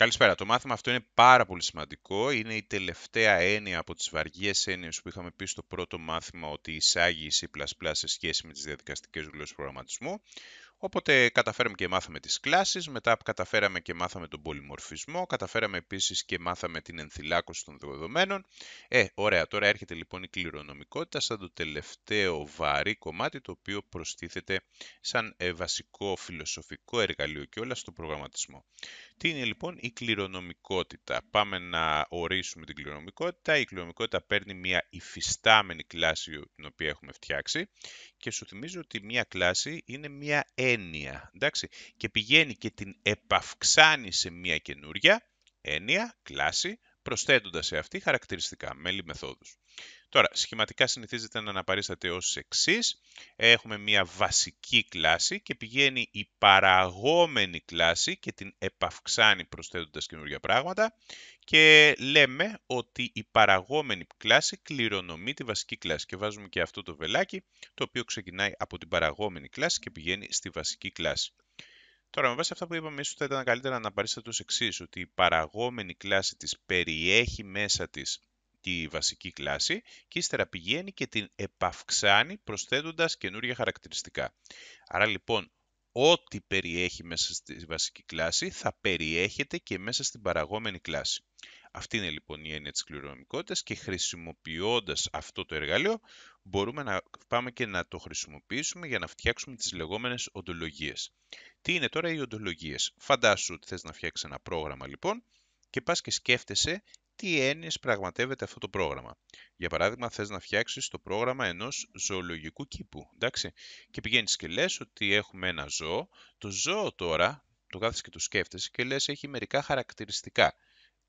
Καλησπέρα. Το μάθημα αυτό είναι πάρα πολύ σημαντικό. Είναι η τελευταία έννοια από τις βαριές έννοιες που είχαμε πει στο πρώτο μάθημα ότι εισάγει η C++ σε σχέση με τις διαδικαστικές γλώσσες προγραμματισμού. Οπότε καταφέραμε και μάθαμε τις κλάσεις, μετά καταφέραμε και μάθαμε τον πολυμορφισμό, καταφέραμε επίσης και μάθαμε την ενθυλάκωση των δεδομένων. Ε, ωραία, τώρα έρχεται λοιπόν η κληρονομικότητα σαν το τελευταίο βαρύ κομμάτι το οποίο προστίθεται σαν ε, βασικό φιλοσοφικό εργαλείο και όλα στο προγραμματισμό. Τι είναι λοιπόν η κληρονομικότητα. Πάμε να ορίσουμε την κληρονομικότητα. Η κληρονομικότητα παίρνει μια υφιστάμενη κλάση την οποία έχουμε φτιάξει και σου θυμίζω ότι μία κλάση είναι μία έννοια, εντάξει, και πηγαίνει και την επαυξάνει σε μία καινούρια έννοια, κλάση, προσθέτοντας σε αυτή χαρακτηριστικά, μέλη μεθόδους. Τώρα, σχηματικά συνηθίζεται να αναπαρίσταται ως εξής. Έχουμε μια βασική κλάση και πηγαίνει η παραγόμενη κλάση και την επαυξάνει προσθέτοντας καινούργια πράγματα και λέμε ότι η παραγόμενη κλάση κληρονομεί τη βασική κλάση και βάζουμε και αυτό το βελάκι το οποίο ξεκινάει από την παραγόμενη κλάση και πηγαίνει στη βασική κλάση. Τώρα, με βάση αυτά που είπαμε, ίσως θα ήταν καλύτερα να το εξής ότι η παραγόμενη κλάση της περιέχει μέσα της τη βασική κλάση και ύστερα πηγαίνει και την επαυξάνει προσθέτοντας καινούργια χαρακτηριστικά. Άρα λοιπόν, ό,τι περιέχει μέσα στη βασική κλάση θα περιέχεται και μέσα στην παραγόμενη κλάση. Αυτή είναι λοιπόν η έννοια της κληρονομικότητας και χρησιμοποιώντας αυτό το εργαλείο μπορούμε να πάμε και να το χρησιμοποιήσουμε για να φτιάξουμε τις λεγόμενες οντολογίες. Τι είναι τώρα οι οντολογίες. Φαντάσου ότι θες να φτιάξεις ένα πρόγραμμα λοιπόν και πας και σκέφτεσαι τι έννοιες πραγματεύεται αυτό το πρόγραμμα. Για παράδειγμα, θες να φτιάξεις το πρόγραμμα ενός ζωολογικού κήπου, εντάξει. Και πηγαίνεις και λες ότι έχουμε ένα ζώο. Το ζώο τώρα, το κάθεσαι και το σκέφτεσαι και λες έχει μερικά χαρακτηριστικά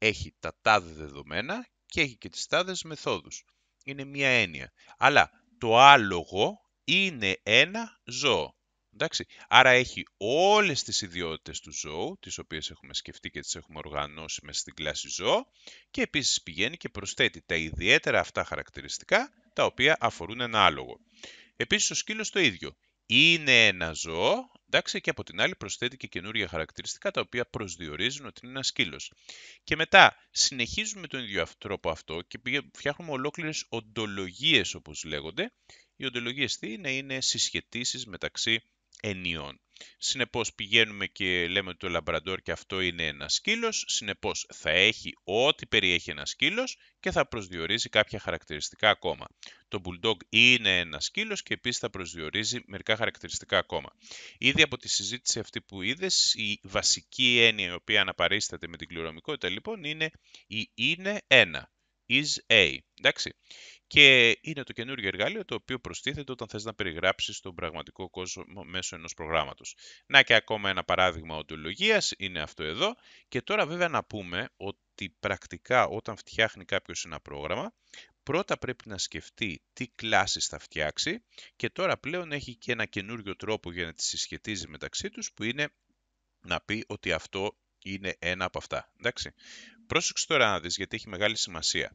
έχει τα τάδε δεδομένα και έχει και τις τάδες μεθόδους. Είναι μία έννοια. Αλλά το άλογο είναι ένα ζώο. Εντάξει. Άρα έχει όλες τις ιδιότητες του ζώου, τις οποίες έχουμε σκεφτεί και τις έχουμε οργανώσει μέσα στην κλάση ζώο και επίσης πηγαίνει και προσθέτει τα ιδιαίτερα αυτά χαρακτηριστικά τα οποία αφορούν ένα άλογο. Επίσης ο σκύλος το ίδιο. Είναι ένα ζώο, Εντάξει, και από την άλλη προσθέτει και καινούργια χαρακτηριστικά τα οποία προσδιορίζουν ότι είναι ένας σκύλος. Και μετά συνεχίζουμε τον ίδιο τρόπο αυτό και φτιάχνουμε ολόκληρες οντολογίες όπως λέγονται. Οι οντολογίες τι είναι, είναι συσχετήσεις μεταξύ ενιών. Συνεπώς πηγαίνουμε και λέμε ότι το λαμπραντόρ και αυτό είναι ένα σκύλος, συνεπώς θα έχει ό,τι περιέχει ένα σκύλος και θα προσδιορίζει κάποια χαρακτηριστικά ακόμα. Το Bulldog είναι ένα σκύλος και επίσης θα προσδιορίζει μερικά χαρακτηριστικά ακόμα. Ήδη από τη συζήτηση αυτή που είδες, η βασική έννοια η οποία αναπαρίσταται με την κληρονομικότητα λοιπόν είναι η είναι ένα, is a. Εντάξει και είναι το καινούργιο εργαλείο το οποίο προστίθεται όταν θες να περιγράψεις τον πραγματικό κόσμο μέσω ενός προγράμματος. Να και ακόμα ένα παράδειγμα οντολογίας είναι αυτό εδώ και τώρα βέβαια να πούμε ότι πρακτικά όταν φτιάχνει κάποιος ένα πρόγραμμα πρώτα πρέπει να σκεφτεί τι κλάσεις θα φτιάξει και τώρα πλέον έχει και ένα καινούριο τρόπο για να τις συσχετίζει μεταξύ τους που είναι να πει ότι αυτό είναι ένα από αυτά. Εντάξει. Πρόσεξε τώρα να δεις γιατί έχει μεγάλη σημασία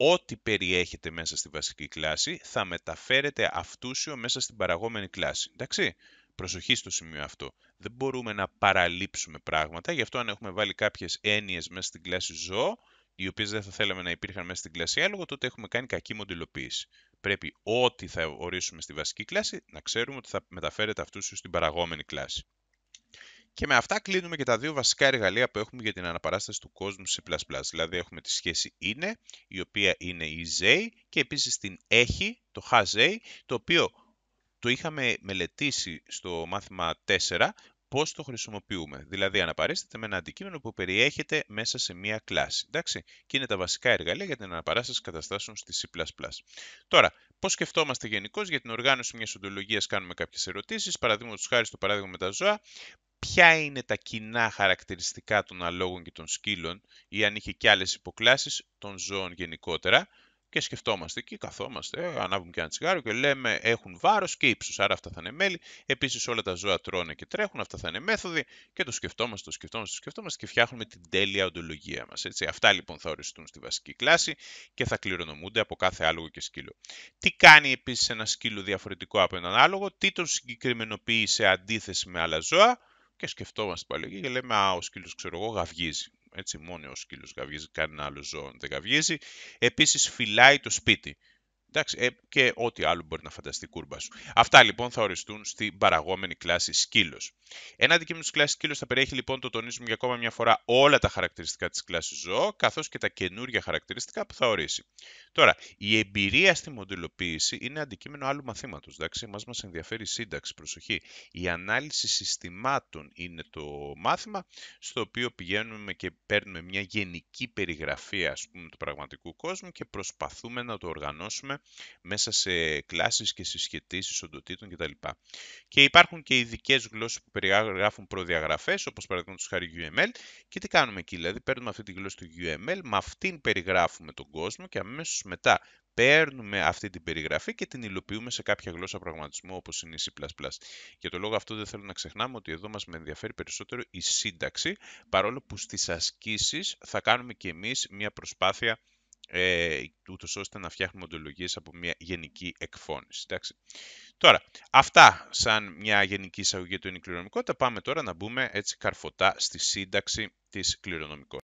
ό,τι περιέχεται μέσα στη βασική κλάση θα μεταφέρεται αυτούσιο μέσα στην παραγόμενη κλάση. Εντάξει, προσοχή στο σημείο αυτό. Δεν μπορούμε να παραλείψουμε πράγματα, γι' αυτό αν έχουμε βάλει κάποιες έννοιες μέσα στην κλάση ζώο, οι οποίες δεν θα θέλαμε να υπήρχαν μέσα στην κλάση άλογο, τότε έχουμε κάνει κακή μοντελοποίηση. Πρέπει ό,τι θα ορίσουμε στη βασική κλάση να ξέρουμε ότι θα μεταφέρεται αυτούσιο στην παραγόμενη κλάση. Και με αυτά κλείνουμε και τα δύο βασικά εργαλεία που έχουμε για την αναπαράσταση του κόσμου σε C++. Δηλαδή έχουμε τη σχέση είναι, η οποία είναι η z και επίσης την έχει, το A, το οποίο το είχαμε μελετήσει στο μάθημα 4, πώς το χρησιμοποιούμε. Δηλαδή αναπαρίσταται με ένα αντικείμενο που περιέχεται μέσα σε μία κλάση. Εντάξει? Και είναι τα βασικά εργαλεία για την αναπαράσταση καταστάσεων στη C++. Τώρα, πώς σκεφτόμαστε γενικώς για την οργάνωση μιας οντολογίας κάνουμε κάποιες ερωτήσεις, Παραδείγματος χάρη στο παράδειγμα με τα ζώα, ποια είναι τα κοινά χαρακτηριστικά των αλόγων και των σκύλων ή αν είχε και άλλες υποκλάσεις των ζώων γενικότερα και σκεφτόμαστε και καθόμαστε, ανάβουμε και ένα τσιγάρο και λέμε έχουν βάρος και ύψος, άρα αυτά θα είναι μέλη. Επίσης όλα τα ζώα τρώνε και τρέχουν, αυτά θα είναι μέθοδοι και το σκεφτόμαστε, το σκεφτόμαστε, το σκεφτόμαστε και φτιάχνουμε την τέλεια οντολογία μας. Έτσι. Αυτά λοιπόν θα οριστούν στη βασική κλάση και θα κληρονομούνται από κάθε άλογο και σκύλο. Τι κάνει επίσης ένα σκύλο διαφορετικό από έναν άλογο, τι τον συγκεκριμενοποιεί σε αντίθεση με άλλα ζώα, και σκεφτόμαστε παλιό και λέμε, Α, ο σκύλος ξέρω εγώ, γαυγίζει. Έτσι, μόνο ο σκύλος γαυγίζει, κανένα άλλο ζώο δεν γαυγίζει. Επίσης φυλάει το σπίτι. Ε, και ό,τι άλλο μπορεί να φανταστεί κούρμπα σου. Αυτά λοιπόν θα οριστούν στην παραγόμενη κλάση σκύλος. Ένα αντικείμενο της κλάσης σκύλος θα περιέχει λοιπόν, το τονίζουμε για ακόμα μια φορά, όλα τα χαρακτηριστικά της κλάσης ζώο, καθώς και τα καινούργια χαρακτηριστικά που θα ορίσει. Τώρα, η εμπειρία στη μοντελοποίηση είναι αντικείμενο άλλου μαθήματος. Εμάς μας ενδιαφέρει η σύνταξη, προσοχή. Η ανάλυση συστημάτων είναι το μάθημα, στο οποίο πηγαίνουμε και παίρνουμε μια γενική περιγραφή, του πραγματικού κόσμου και προσπαθούμε να το οργανώσουμε μέσα σε κλάσεις και συσχετήσεις οντοτήτων κτλ. Και υπάρχουν και ειδικές γλώσσες που περιγράφουν προδιαγραφές, όπως παραδείγματος χάρη UML. Και τι κάνουμε εκεί, δηλαδή παίρνουμε αυτή τη γλώσσα του UML, με αυτήν περιγράφουμε τον κόσμο και αμέσως μετά παίρνουμε αυτή την περιγραφή και την υλοποιούμε σε κάποια γλώσσα πραγματισμού όπως είναι η C++. Για το λόγο αυτό δεν θέλω να ξεχνάμε ότι εδώ μας με ενδιαφέρει περισσότερο η σύνταξη, παρόλο που στις ασκήσεις θα κάνουμε και εμείς μια προσπάθεια ε, ώστε να φτιάχνουμε οντολογίες από μια γενική εκφώνηση. Εντάξει. Τώρα, αυτά σαν μια γενική εισαγωγή του είναι η κληρονομικότητα. Πάμε τώρα να μπούμε έτσι καρφωτά στη σύνταξη της κληρονομικότητας.